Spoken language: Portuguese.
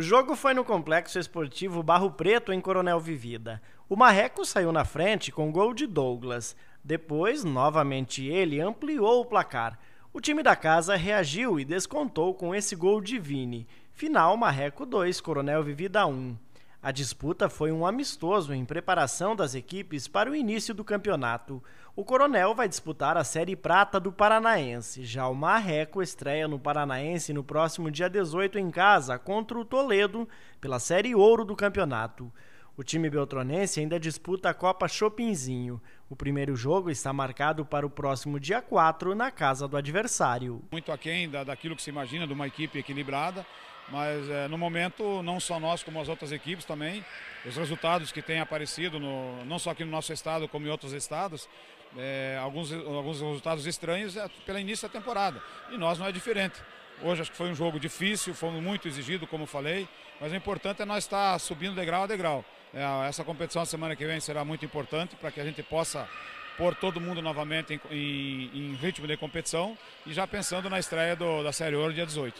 O jogo foi no Complexo Esportivo Barro Preto, em Coronel Vivida. O Marreco saiu na frente com gol de Douglas. Depois, novamente ele ampliou o placar. O time da casa reagiu e descontou com esse gol de Vini. Final Marreco 2, Coronel Vivida 1. A disputa foi um amistoso em preparação das equipes para o início do campeonato. O Coronel vai disputar a Série Prata do Paranaense. Já o Marreco estreia no Paranaense no próximo dia 18 em casa contra o Toledo pela Série Ouro do campeonato. O time beltronense ainda disputa a Copa Chopinzinho. O primeiro jogo está marcado para o próximo dia 4 na casa do adversário. Muito aquém da, daquilo que se imagina de uma equipe equilibrada, mas é, no momento, não só nós, como as outras equipes também, os resultados que têm aparecido, no, não só aqui no nosso estado, como em outros estados, é, alguns, alguns resultados estranhos é, pela início da temporada. E nós não é diferente. Hoje acho que foi um jogo difícil, fomos muito exigido, como falei, mas o importante é nós estar subindo degrau a degrau. É, essa competição semana que vem será muito importante para que a gente possa pôr todo mundo novamente em, em, em ritmo de competição e já pensando na estreia do, da Série Ouro dia 18.